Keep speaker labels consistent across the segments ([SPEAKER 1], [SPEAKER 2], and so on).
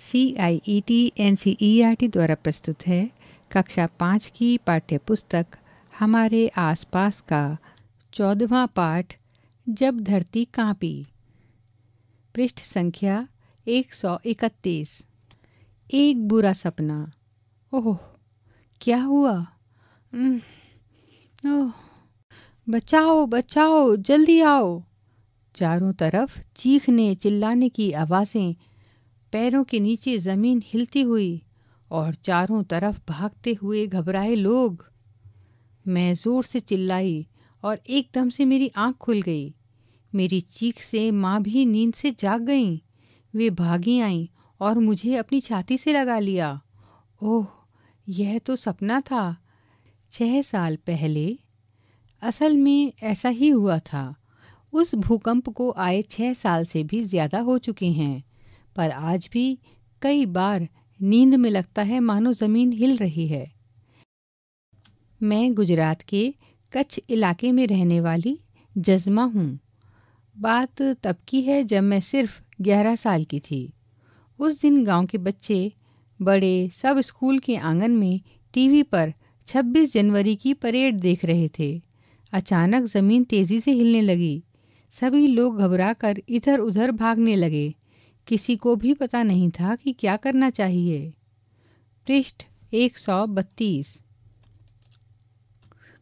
[SPEAKER 1] C I E T N C E R T द्वारा प्रस्तुत है कक्षा पाँच की पाठ्य पुस्तक हमारे आसपास का चौदवा पाठ जब धरती कांपी पृष्ठ संख्या एक सौ इकतीस एक बुरा सपना ओह क्या हुआ ओह बचाओ बचाओ जल्दी आओ चारों तरफ चीखने चिल्लाने की आवाज़ें पैरों के नीचे ज़मीन हिलती हुई और चारों तरफ भागते हुए घबराए लोग मैं ज़ोर से चिल्लाई और एकदम से मेरी आंख खुल गई मेरी चीख से माँ भी नींद से जाग गईं वे भागी आईं और मुझे अपनी छाती से लगा लिया ओह यह तो सपना था छः साल पहले असल में ऐसा ही हुआ था उस भूकंप को आए छः साल से भी ज़्यादा हो चुके हैं पर आज भी कई बार नींद में लगता है मानो ज़मीन हिल रही है मैं गुजरात के कच्छ इलाके में रहने वाली जज्मा हूँ बात तब की है जब मैं सिर्फ ग्यारह साल की थी उस दिन गांव के बच्चे बड़े सब स्कूल के आंगन में टीवी पर 26 जनवरी की परेड देख रहे थे अचानक ज़मीन तेज़ी से हिलने लगी सभी लोग घबरा कर इधर उधर भागने लगे किसी को भी पता नहीं था कि क्या करना चाहिए पृष्ठ एक सौ बत्तीस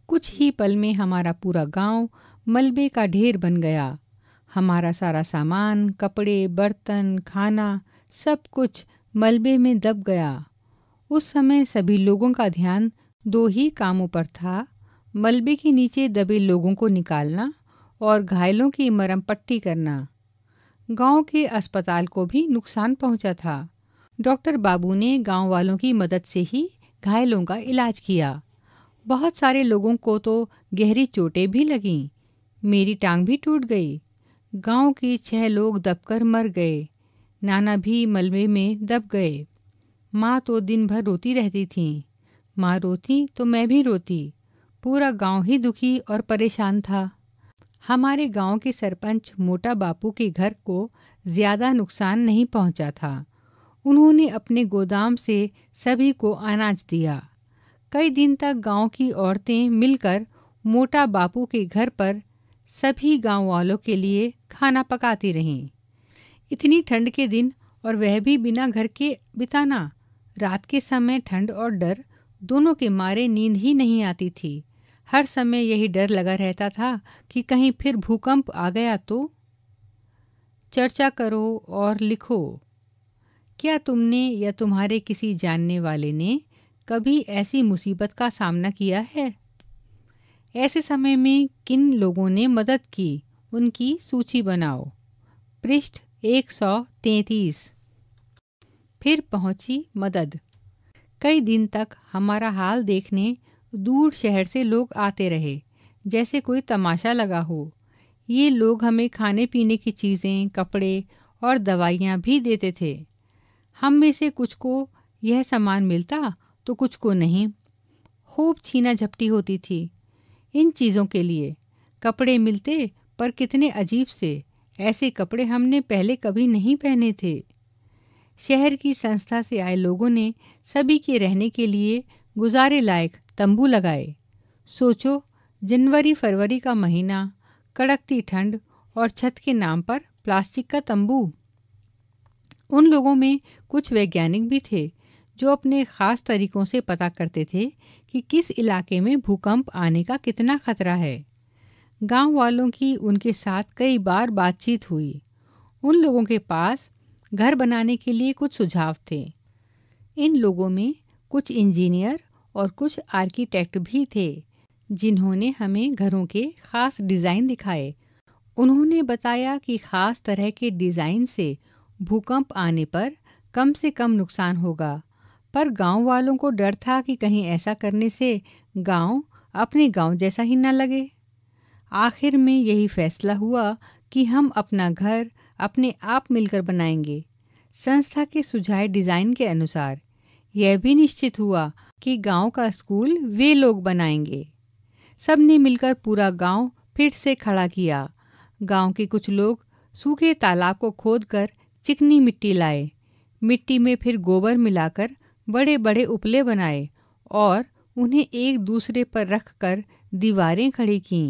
[SPEAKER 1] कुछ ही पल में हमारा पूरा गांव मलबे का ढेर बन गया हमारा सारा सामान कपड़े बर्तन खाना सब कुछ मलबे में दब गया उस समय सभी लोगों का ध्यान दो ही कामों पर था मलबे के नीचे दबे लोगों को निकालना और घायलों की मरम पट्टी करना गांव के अस्पताल को भी नुकसान पहुंचा था डॉक्टर बाबू ने गांव वालों की मदद से ही घायलों का इलाज किया बहुत सारे लोगों को तो गहरी चोटें भी लगीं मेरी टांग भी टूट गई गांव के छह लोग दबकर मर गए नाना भी मलबे में दब गए माँ तो दिन भर रोती रहती थी माँ रोती तो मैं भी रोती पूरा गांव ही दुखी और परेशान था हमारे गांव के सरपंच मोटा बापू के घर को ज़्यादा नुकसान नहीं पहुंचा था उन्होंने अपने गोदाम से सभी को अनाज दिया कई दिन तक गांव की औरतें मिलकर मोटा बापू के घर पर सभी गांव वालों के लिए खाना पकाती रहीं इतनी ठंड के दिन और वह भी बिना घर के बिताना रात के समय ठंड और डर दोनों के मारे नींद ही नहीं आती थी हर समय यही डर लगा रहता था कि कहीं फिर भूकंप आ गया तो चर्चा करो और लिखो क्या तुमने या तुम्हारे किसी जानने वाले ने कभी ऐसी मुसीबत का सामना किया है ऐसे समय में किन लोगों ने मदद की उनकी सूची बनाओ पृष्ठ एक सौ फिर पहुंची मदद कई दिन तक हमारा हाल देखने दूर शहर से लोग आते रहे जैसे कोई तमाशा लगा हो ये लोग हमें खाने पीने की चीज़ें कपड़े और दवाइयाँ भी देते थे हम में से कुछ को यह सामान मिलता तो कुछ को नहीं खूब छीना झपटी होती थी इन चीज़ों के लिए कपड़े मिलते पर कितने अजीब से ऐसे कपड़े हमने पहले कभी नहीं पहने थे शहर की संस्था से आए लोगों ने सभी के रहने के लिए गुजारे लायक तंबू लगाए सोचो जनवरी फरवरी का महीना कड़कती ठंड और छत के नाम पर प्लास्टिक का तंबू उन लोगों में कुछ वैज्ञानिक भी थे जो अपने ख़ास तरीक़ों से पता करते थे कि किस इलाके में भूकंप आने का कितना खतरा है गांव वालों की उनके साथ कई बार बातचीत हुई उन लोगों के पास घर बनाने के लिए कुछ सुझाव थे इन लोगों में कुछ इंजीनियर और कुछ आर्किटेक्ट भी थे जिन्होंने हमें घरों के खास डिज़ाइन दिखाए उन्होंने बताया कि ख़ास तरह के डिज़ाइन से भूकंप आने पर कम से कम नुकसान होगा पर गांव वालों को डर था कि कहीं ऐसा करने से गांव अपने गांव जैसा ही न लगे आखिर में यही फैसला हुआ कि हम अपना घर अपने आप मिलकर बनाएंगे संस्था के सुझाए डिज़ाइन के अनुसार यह भी निश्चित हुआ कि गांव का स्कूल वे लोग बनाएंगे सब ने मिलकर पूरा गांव फिर से खड़ा किया गांव के कुछ लोग सूखे तालाब को खोदकर चिकनी मिट्टी लाए मिट्टी में फिर गोबर मिलाकर बड़े बड़े उपले बनाए और उन्हें एक दूसरे पर रखकर दीवारें खड़ी की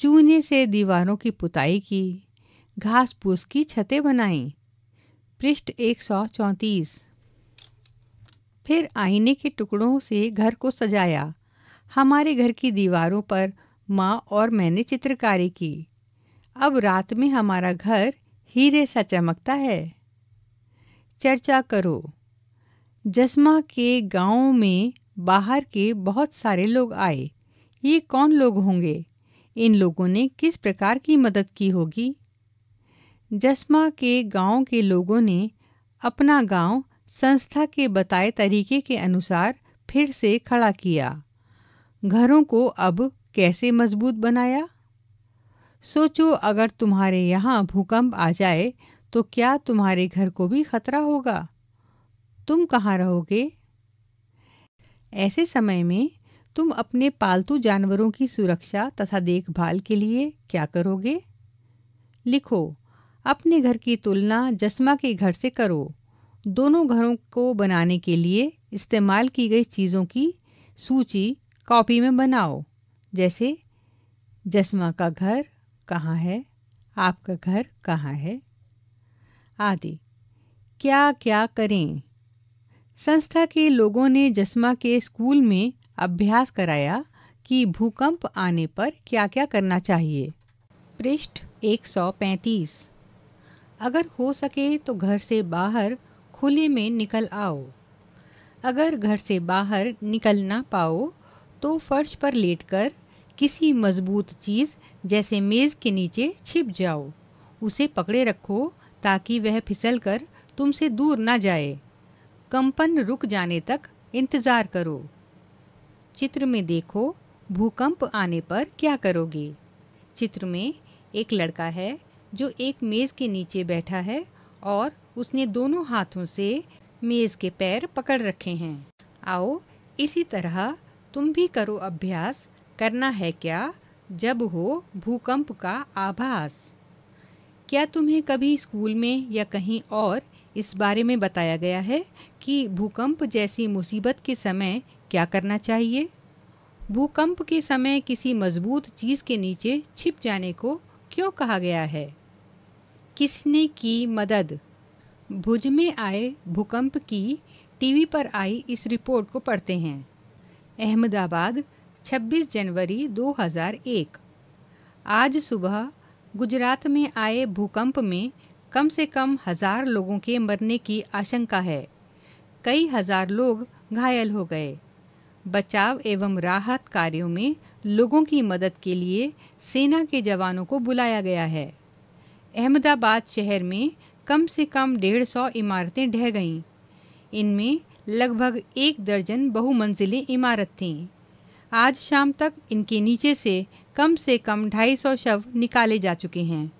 [SPEAKER 1] चूने से दीवारों की पुताई की घास फूस की छतें बनाई पृष्ठ एक सौ चौंतीस फिर आईने के टुकड़ों से घर को सजाया हमारे घर की दीवारों पर माँ और मैंने चित्रकारी की अब रात में हमारा घर हीरे सा चमकता है चर्चा करो जस्मा के गांव में बाहर के बहुत सारे लोग आए ये कौन लोग होंगे इन लोगों ने किस प्रकार की मदद की होगी जस्मा के गांव के लोगों ने अपना गांव संस्था के बताए तरीके के अनुसार फिर से खड़ा किया घरों को अब कैसे मजबूत बनाया सोचो अगर तुम्हारे यहाँ भूकंप आ जाए तो क्या तुम्हारे घर को भी खतरा होगा तुम कहाँ रहोगे ऐसे समय में तुम अपने पालतू जानवरों की सुरक्षा तथा देखभाल के लिए क्या करोगे लिखो अपने घर की तुलना जस्मा के घर से करो दोनों घरों को बनाने के लिए इस्तेमाल की गई चीज़ों की सूची कॉपी में बनाओ जैसे जसमा का घर कहाँ है आपका घर कहाँ है आदि क्या क्या करें संस्था के लोगों ने जस्मा के स्कूल में अभ्यास कराया कि भूकंप आने पर क्या क्या करना चाहिए पृष्ठ 135 अगर हो सके तो घर से बाहर खुले में निकल आओ अगर घर से बाहर निकल ना पाओ तो फर्श पर लेटकर किसी मजबूत चीज़ जैसे मेज़ के नीचे छिप जाओ उसे पकड़े रखो ताकि वह फिसल कर तुमसे दूर ना जाए कंपन रुक जाने तक इंतज़ार करो चित्र में देखो भूकंप आने पर क्या करोगे चित्र में एक लड़का है जो एक मेज़ के नीचे बैठा है और उसने दोनों हाथों से मेज़ के पैर पकड़ रखे हैं आओ इसी तरह तुम भी करो अभ्यास करना है क्या जब हो भूकंप का आभास क्या तुम्हें कभी स्कूल में या कहीं और इस बारे में बताया गया है कि भूकंप जैसी मुसीबत के समय क्या करना चाहिए भूकंप के समय किसी मजबूत चीज़ के नीचे छिप जाने को क्यों कहा गया है किसने की मदद भुज में आए भूकंप की टीवी पर आई इस रिपोर्ट को पढ़ते हैं अहमदाबाद 26 जनवरी 2001 आज सुबह गुजरात में आए भूकंप में कम से कम हजार लोगों के मरने की आशंका है कई हजार लोग घायल हो गए बचाव एवं राहत कार्यों में लोगों की मदद के लिए सेना के जवानों को बुलाया गया है अहमदाबाद शहर में कम से कम डेढ़ सौ इमारतें ढह गईं इनमें लगभग एक दर्जन बहुमंजिली इमारत थीं आज शाम तक इनके नीचे से कम से कम ढाई सौ शव निकाले जा चुके हैं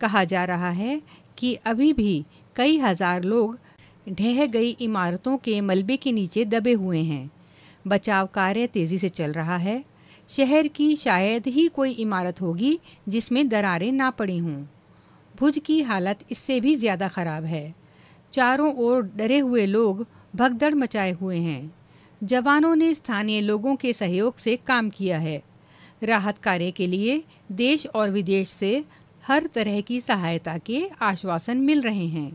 [SPEAKER 1] कहा जा रहा है कि अभी भी कई हज़ार लोग ढह गई इमारतों के मलबे के नीचे दबे हुए हैं बचाव कार्य तेज़ी से चल रहा है शहर की शायद ही कोई इमारत होगी जिसमें दरारें ना पड़ी हों भुज की हालत इससे भी ज़्यादा ख़राब है चारों ओर डरे हुए लोग भगदड़ मचाए हुए हैं जवानों ने स्थानीय लोगों के सहयोग से काम किया है राहत कार्य के लिए देश और विदेश से हर तरह की सहायता के आश्वासन मिल रहे हैं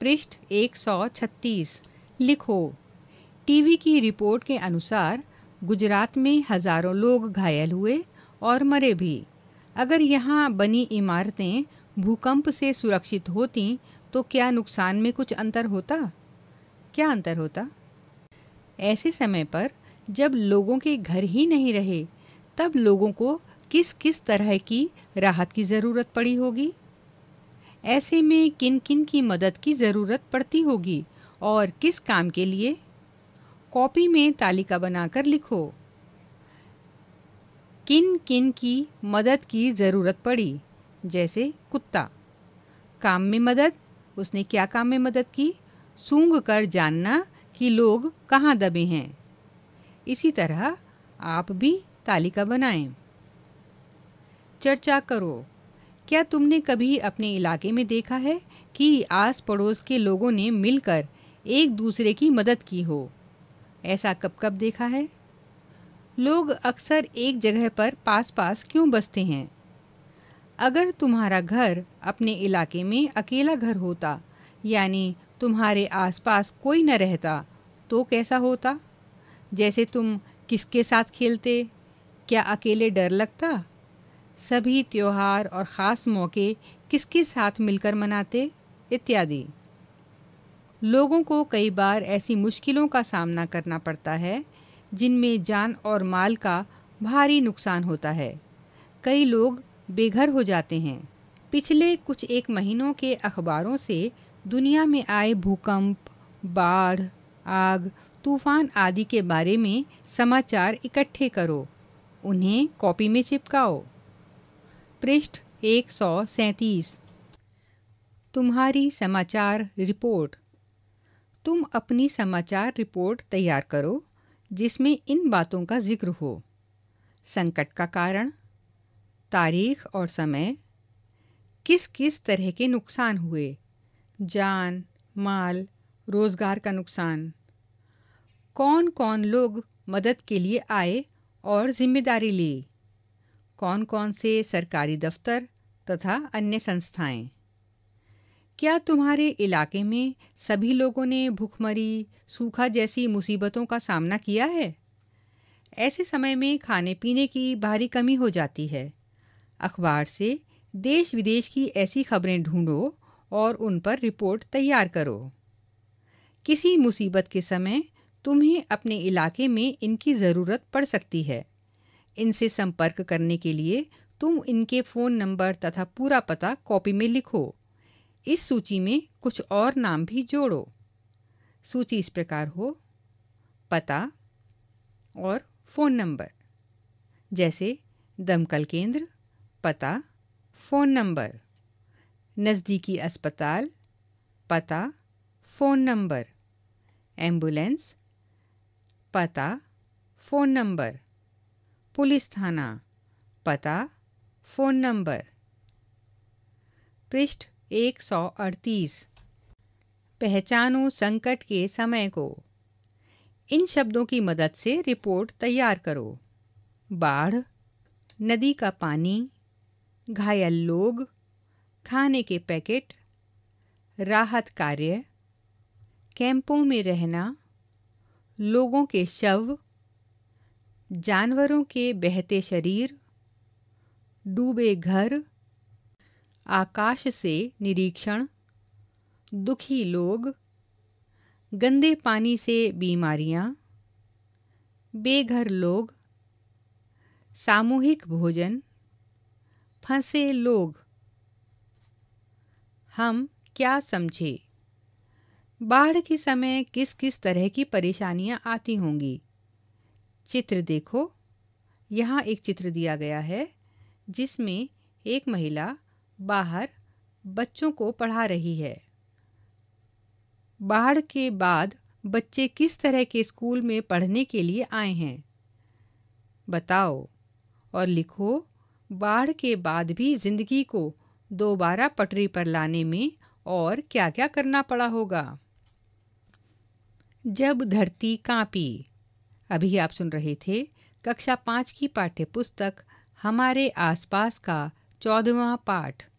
[SPEAKER 1] पृष्ठ 136 लिखो टीवी की रिपोर्ट के अनुसार गुजरात में हजारों लोग घायल हुए और मरे भी अगर यहाँ बनी इमारतें भूकंप से सुरक्षित होती तो क्या नुकसान में कुछ अंतर होता क्या अंतर होता ऐसे समय पर जब लोगों के घर ही नहीं रहे तब लोगों को किस किस तरह की राहत की ज़रूरत पड़ी होगी ऐसे में किन किन की मदद की ज़रूरत पड़ती होगी और किस काम के लिए कॉपी में तालिका बनाकर लिखो किन किन की मदद की ज़रूरत पड़ी जैसे कुत्ता काम में मदद उसने क्या काम में मदद की सूंघ कर जानना कि लोग कहाँ दबे हैं इसी तरह आप भी तालिका बनाएं। चर्चा करो क्या तुमने कभी अपने इलाके में देखा है कि आस पड़ोस के लोगों ने मिलकर एक दूसरे की मदद की हो ऐसा कब कब देखा है लोग अक्सर एक जगह पर पास पास क्यों बसते हैं अगर तुम्हारा घर अपने इलाके में अकेला घर होता यानी तुम्हारे आसपास कोई न रहता तो कैसा होता जैसे तुम किसके साथ खेलते क्या अकेले डर लगता सभी त्यौहार और ख़ास मौके किसके साथ मिलकर मनाते इत्यादि लोगों को कई बार ऐसी मुश्किलों का सामना करना पड़ता है जिनमें जान और माल का भारी नुकसान होता है कई लोग बेघर हो जाते हैं पिछले कुछ एक महीनों के अखबारों से दुनिया में आए भूकंप बाढ़ आग तूफान आदि के बारे में समाचार इकट्ठे करो उन्हें कॉपी में चिपकाओ पृष्ठ एक सौ सैंतीस तुम्हारी समाचार रिपोर्ट तुम अपनी समाचार रिपोर्ट तैयार करो जिसमें इन बातों का जिक्र हो संकट का कारण तारीख और समय किस किस तरह के नुकसान हुए जान माल रोज़गार का नुकसान कौन कौन लोग मदद के लिए आए और जिम्मेदारी ली कौन कौन से सरकारी दफ्तर तथा अन्य संस्थाएं क्या तुम्हारे इलाके में सभी लोगों ने भूखमरी सूखा जैसी मुसीबतों का सामना किया है ऐसे समय में खाने पीने की भारी कमी हो जाती है अखबार से देश विदेश की ऐसी खबरें ढूंढो और उन पर रिपोर्ट तैयार करो किसी मुसीबत के समय तुम्हें अपने इलाके में इनकी ज़रूरत पड़ सकती है इनसे संपर्क करने के लिए तुम इनके फ़ोन नंबर तथा पूरा पता कॉपी में लिखो इस सूची में कुछ और नाम भी जोड़ो सूची इस प्रकार हो पता और फ़ोन नंबर जैसे दमकल केंद्र पता फ़ोन नंबर नज़दीकी अस्पताल पता फ़ोन नंबर एम्बुलेंस पता फ़ोन नंबर पुलिस थाना पता फ़ोन नंबर पृष्ठ 138 पहचानो संकट के समय को इन शब्दों की मदद से रिपोर्ट तैयार करो बाढ़ नदी का पानी घायल लोग खाने के पैकेट राहत कार्य कैंपों में रहना लोगों के शव जानवरों के बहते शरीर डूबे घर आकाश से निरीक्षण दुखी लोग गंदे पानी से बीमारियां बेघर लोग सामूहिक भोजन फंसे लोग हम क्या समझे बाढ़ के समय किस किस तरह की परेशानियां आती होंगी चित्र देखो यहाँ एक चित्र दिया गया है जिसमें एक महिला बाहर बच्चों को पढ़ा रही है बाढ़ के बाद बच्चे किस तरह के स्कूल में पढ़ने के लिए आए हैं बताओ और लिखो बाढ़ के बाद भी जिंदगी को दोबारा पटरी पर लाने में और क्या क्या करना पड़ा होगा जब धरती कांपी अभी आप सुन रहे थे कक्षा पाँच की पाठ्य पुस्तक हमारे आसपास का चौदवा पाठ